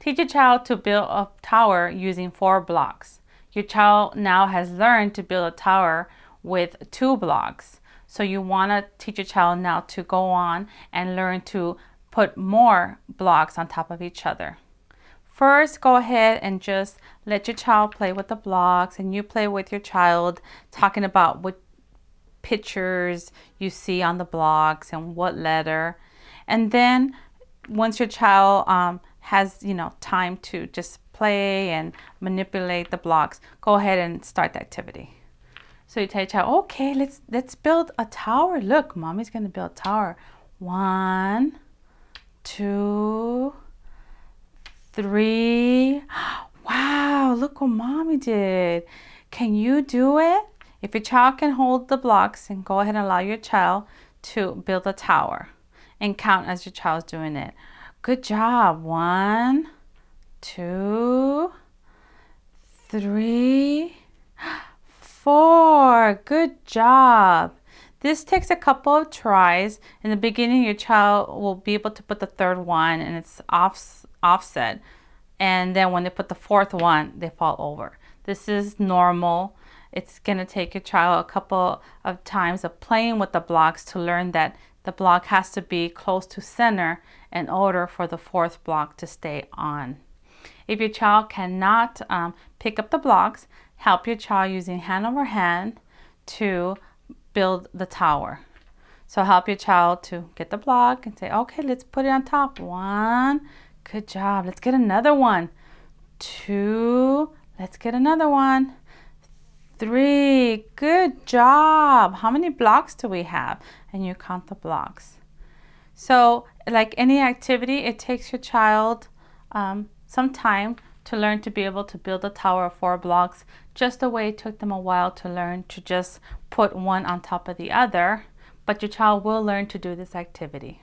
Teach a child to build a tower using four blocks. Your child now has learned to build a tower with two blocks. So you want to teach a child now to go on and learn to put more blocks on top of each other. First, go ahead and just let your child play with the blocks and you play with your child talking about what pictures you see on the blocks and what letter. And then once your child um, has you know time to just play and manipulate the blocks, go ahead and start the activity. So you tell your child, okay, let's let's build a tower. Look, mommy's gonna build a tower. One, two, three. Wow, look what mommy did. Can you do it? If your child can hold the blocks and go ahead and allow your child to build a tower and count as your child's doing it. Good job. One, two, three, four. Good job. This takes a couple of tries. In the beginning, your child will be able to put the third one and it's off, offset. And then when they put the fourth one, they fall over. This is normal it's going to take your child a couple of times of playing with the blocks to learn that the block has to be close to center in order for the fourth block to stay on. If your child cannot um, pick up the blocks, help your child using hand over hand to build the tower. So help your child to get the block and say, okay, let's put it on top. One, good job. Let's get another one. Two, let's get another one three. Good job. How many blocks do we have? And you count the blocks. So like any activity, it takes your child um, some time to learn to be able to build a tower of four blocks, just the way it took them a while to learn to just put one on top of the other. But your child will learn to do this activity.